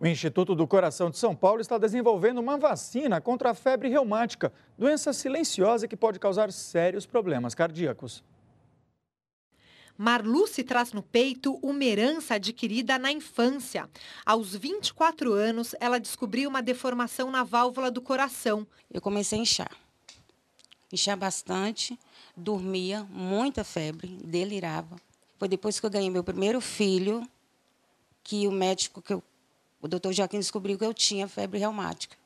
O Instituto do Coração de São Paulo está desenvolvendo uma vacina contra a febre reumática, doença silenciosa que pode causar sérios problemas cardíacos. Marluce traz no peito uma herança adquirida na infância. Aos 24 anos, ela descobriu uma deformação na válvula do coração. Eu comecei a inchar. Inchar bastante, dormia, muita febre, delirava. Foi depois que eu ganhei meu primeiro filho que o médico que eu o doutor Joaquim descobriu que eu tinha febre reumática.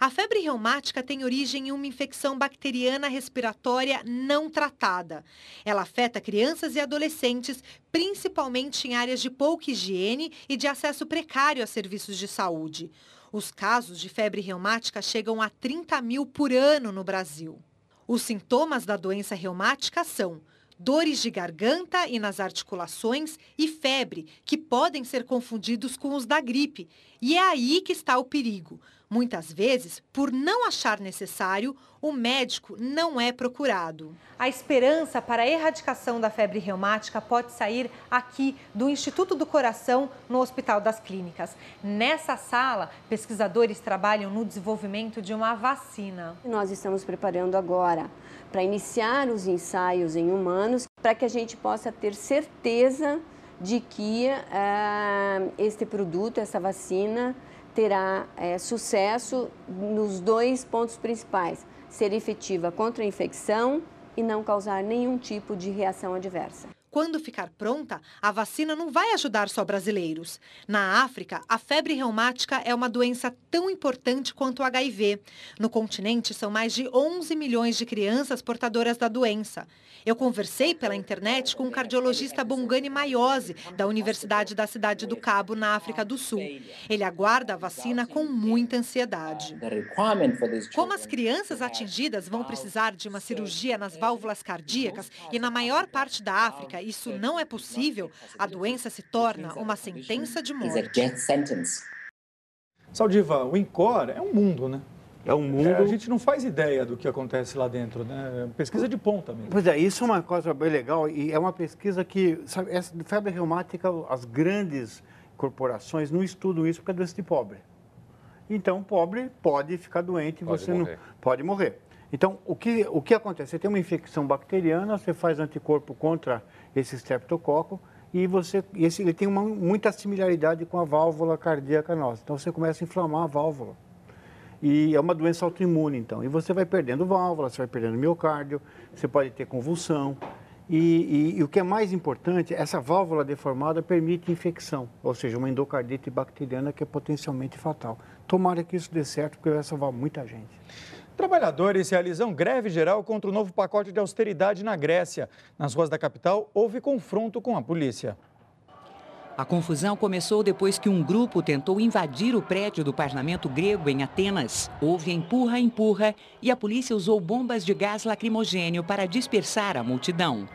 A febre reumática tem origem em uma infecção bacteriana respiratória não tratada. Ela afeta crianças e adolescentes, principalmente em áreas de pouca higiene e de acesso precário a serviços de saúde. Os casos de febre reumática chegam a 30 mil por ano no Brasil. Os sintomas da doença reumática são dores de garganta e nas articulações e febre, que podem ser confundidos com os da gripe. E é aí que está o perigo. Muitas vezes, por não achar necessário, o médico não é procurado. A esperança para a erradicação da febre reumática pode sair aqui do Instituto do Coração, no Hospital das Clínicas. Nessa sala, pesquisadores trabalham no desenvolvimento de uma vacina. Nós estamos preparando agora para iniciar os ensaios em humanos, para que a gente possa ter certeza de que uh, este produto, essa vacina, terá uh, sucesso nos dois pontos principais: ser efetiva contra a infecção e não causar nenhum tipo de reação adversa. Quando ficar pronta, a vacina não vai ajudar só brasileiros. Na África, a febre reumática é uma doença tão importante quanto o HIV. No continente, são mais de 11 milhões de crianças portadoras da doença. Eu conversei pela internet com o cardiologista Bongani Maiose, da Universidade da Cidade do Cabo, na África do Sul. Ele aguarda a vacina com muita ansiedade. Como as crianças atingidas vão precisar de uma cirurgia nas válvulas cardíacas e na maior parte da África, isso não é possível, a doença se torna uma sentença de morte. Saudiva, o INCOR é um mundo, né? É um mundo. É, a gente não faz ideia do que acontece lá dentro, né? É pesquisa de ponta mesmo. Pois é, isso é uma coisa bem legal e é uma pesquisa que, sabe, essa febre reumática, as grandes corporações não estudam isso porque é doença de pobre. Então, pobre pode ficar doente, e você morrer. não pode morrer. Então, o que, o que acontece? Você tem uma infecção bacteriana, você faz anticorpo contra esse streptococo e você, esse, ele tem uma, muita similaridade com a válvula cardíaca nossa. Então, você começa a inflamar a válvula. E é uma doença autoimune, então. E você vai perdendo válvula, você vai perdendo miocárdio, você pode ter convulsão. E, e, e o que é mais importante, essa válvula deformada permite infecção, ou seja, uma endocardite bacteriana que é potencialmente fatal. Tomara que isso dê certo, porque vai salvar muita gente. Trabalhadores realizam greve geral contra o novo pacote de austeridade na Grécia. Nas ruas da capital, houve confronto com a polícia. A confusão começou depois que um grupo tentou invadir o prédio do parlamento grego em Atenas. Houve empurra-empurra e a polícia usou bombas de gás lacrimogênio para dispersar a multidão.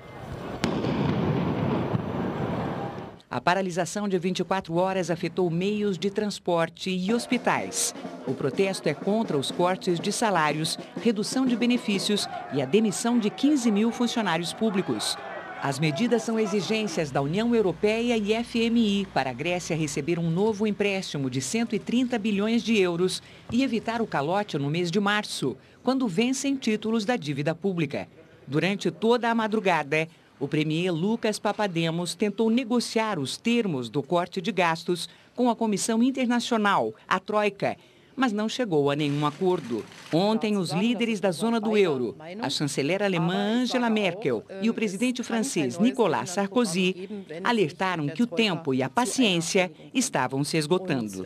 A paralisação de 24 horas afetou meios de transporte e hospitais. O protesto é contra os cortes de salários, redução de benefícios e a demissão de 15 mil funcionários públicos. As medidas são exigências da União Europeia e FMI para a Grécia receber um novo empréstimo de 130 bilhões de euros e evitar o calote no mês de março, quando vencem títulos da dívida pública. Durante toda a madrugada, o premier Lucas Papademos tentou negociar os termos do corte de gastos com a Comissão Internacional, a Troika, mas não chegou a nenhum acordo. Ontem, os líderes da zona do euro, a chanceler alemã Angela Merkel e o presidente francês Nicolas Sarkozy, alertaram que o tempo e a paciência estavam se esgotando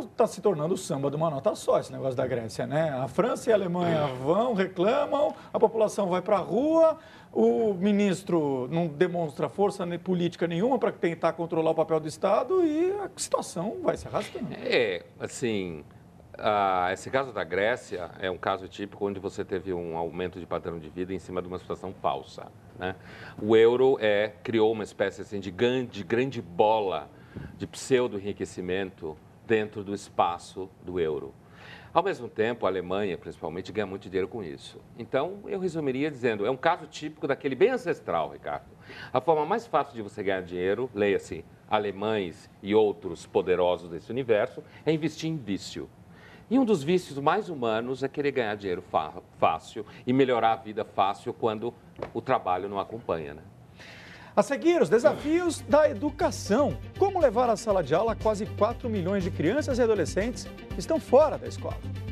está tá se tornando o samba de uma nota só, esse negócio da Grécia, né? A França e a Alemanha é. vão, reclamam, a população vai para a rua, o ministro não demonstra força política nenhuma para tentar controlar o papel do Estado e a situação vai se arrastando. É, assim, esse caso da Grécia é um caso típico onde você teve um aumento de padrão de vida em cima de uma situação falsa. Né? O euro é, criou uma espécie assim, de, grande, de grande bola de pseudo-enriquecimento dentro do espaço do euro. Ao mesmo tempo, a Alemanha, principalmente, ganha muito dinheiro com isso. Então, eu resumiria dizendo, é um caso típico daquele bem ancestral, Ricardo. A forma mais fácil de você ganhar dinheiro, leia-se, alemães e outros poderosos desse universo, é investir em vício. E um dos vícios mais humanos é querer ganhar dinheiro fácil e melhorar a vida fácil quando o trabalho não acompanha, né? A seguir, os desafios da educação. Como levar à sala de aula quase 4 milhões de crianças e adolescentes que estão fora da escola?